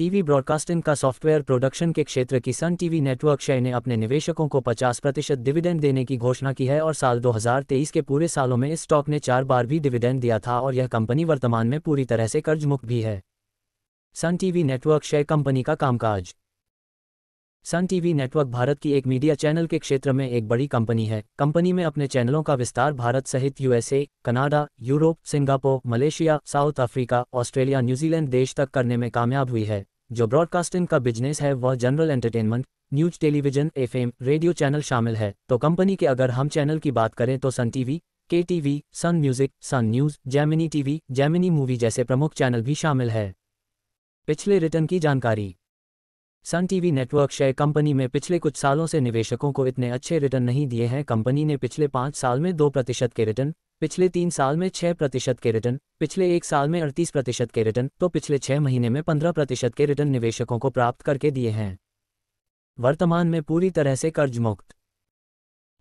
TV broadcasting का software production के क्षेत्र की सन टीवी नेटवर्क शय ने अपने निवेशकों को 50 प्रतिशत डिविडेंड देने की घोषणा की है और साल 2023 के पूरे सालों में इस स्टॉक ने चार बार भी डिविडेंड दिया था और यह कंपनी वर्तमान में पूरी तरह से कर्ज मुक्त भी है Sun TV network share company का कामकाज सन टीवी नेटवर्क भारत की एक मीडिया चैनल के क्षेत्र में एक बड़ी कंपनी है कंपनी में अपने चैनलों का विस्तार भारत सहित USA Canada Europe Singapore Malaysia South Africa Australia New Zealand देश तक करने में कामयाब हुई है जो ब्रॉडकास्टिंग का बिजनेस है वह general entertainment news television FM radio channel शामिल है तो कंपनी के अगर हम चैनल की बात करें तो Sun TV K TV Sun music Sun news Gemini TV Gemini movie जैसे प्रमुख चैनल भी शामिल है पिछले रिटर्न की जानकारी Sun TV network share company में पिछले कुछ सालों से निवेशकों को इतने अच्छे रिटर्न नहीं दिए हैं कंपनी ने पिछले पाँच साल में दो प्रतिशत के रिटर्न पिछले तीन साल में छह प्रतिशत के रिटर्न पिछले एक साल में अड़तीस प्रतिशत के रिटर्न तो पिछले छह महीने में पंद्रह प्रतिशत के रिटर्न निवेशकों को प्राप्त करके दिए हैं वर्तमान में पूरी तरह से कर्ज मुक्त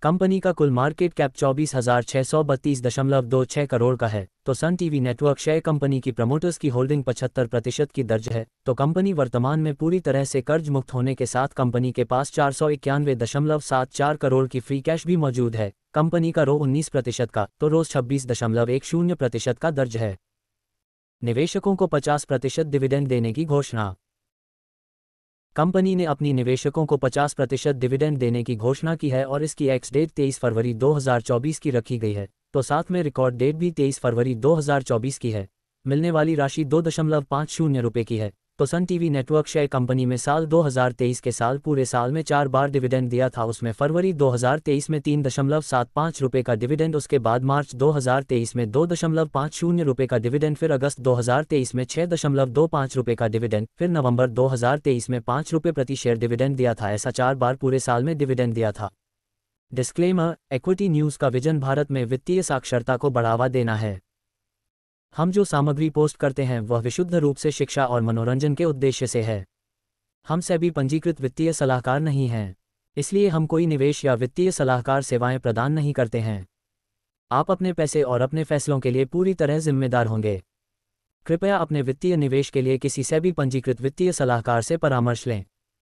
कंपनी का कुल मार्केट कैप चौबीस हजार छह सौ बत्तीस दशमलव दो छह करोड़ का है तो Sun TV network share company की प्रमोटर्स की होल्डिंग पचहत्तर प्रतिशत की दर्ज है तो कंपनी वर्तमान में पूरी तरह से कर्ज मुक्त होने के साथ कंपनी के पास चार सौ इक्यानवे दशमलव सात चार करोड़ की फ्री कैश भी मौजूद है कंपनी का रो उन्नीस प्रतिशत का तो रोज छब्बीस दशमलव एक शून्य प्रतिशत का दर्ज है निवेशकों को पचास प्रतिशत डिविडेंड देने की घोषणा कंपनी ने अपनी निवेशकों को 50 प्रतिशत डिविडेंड देने की घोषणा की है और इसकी एक्स डेट 23 फरवरी 2024 की रखी गई है तो साथ में रिकॉर्ड डेट भी 23 फरवरी 2024 की है मिलने वाली राशि दो दशमलव पाँच शून्य रुपये की है तो Sun TV network share company में साल 2023 के साल पूरे साल में चार बार डिविडेंड दिया था उसमें फरवरी 2023 में तीन दशमलव सात पाँच रुपये का डिविडेंड उसके बाद मार्च 2023 में दो दशमलव पाँच शून्य रुपये का डिविडेंड फिर अगस्त 2023 में छः दशमलव दो पाँच रुपये का डिविडेंड फिर नवंबर 2023 में पाँच रुपये प्रति शेयर डिविडेंड दिया था ऐसा चार बार पूरे साल में डिविडेंड दिया था डिस्क्लेमर एक्विटी न्यूज़ का विजन भारत में वित्तीय साक्षरता को बढ़ावा देना है हम जो सामग्री पोस्ट करते हैं वह विशुद्ध रूप से शिक्षा और मनोरंजन के उद्देश्य से है हम सभी पंजीकृत वित्तीय सलाहकार नहीं हैं इसलिए हम कोई निवेश या वित्तीय सलाहकार सेवाएं प्रदान नहीं करते हैं आप अपने पैसे और अपने फैसलों के लिए पूरी तरह जिम्मेदार होंगे कृपया अपने वित्तीय निवेश के लिए किसी से भी पंजीकृत वित्तीय सलाहकार से परामर्श लें